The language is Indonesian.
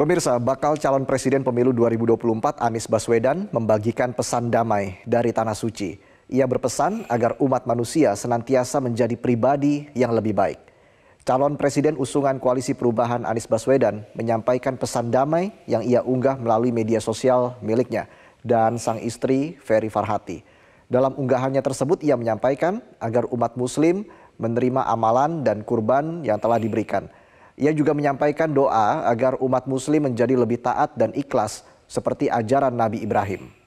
Pemirsa, bakal calon presiden pemilu 2024 Anies Baswedan membagikan pesan damai dari Tanah Suci. Ia berpesan agar umat manusia senantiasa menjadi pribadi yang lebih baik. Calon presiden usungan Koalisi Perubahan Anies Baswedan menyampaikan pesan damai yang ia unggah melalui media sosial miliknya dan sang istri Ferry Farhati. Dalam unggahannya tersebut ia menyampaikan agar umat muslim menerima amalan dan kurban yang telah diberikan – ia juga menyampaikan doa agar umat muslim menjadi lebih taat dan ikhlas seperti ajaran Nabi Ibrahim.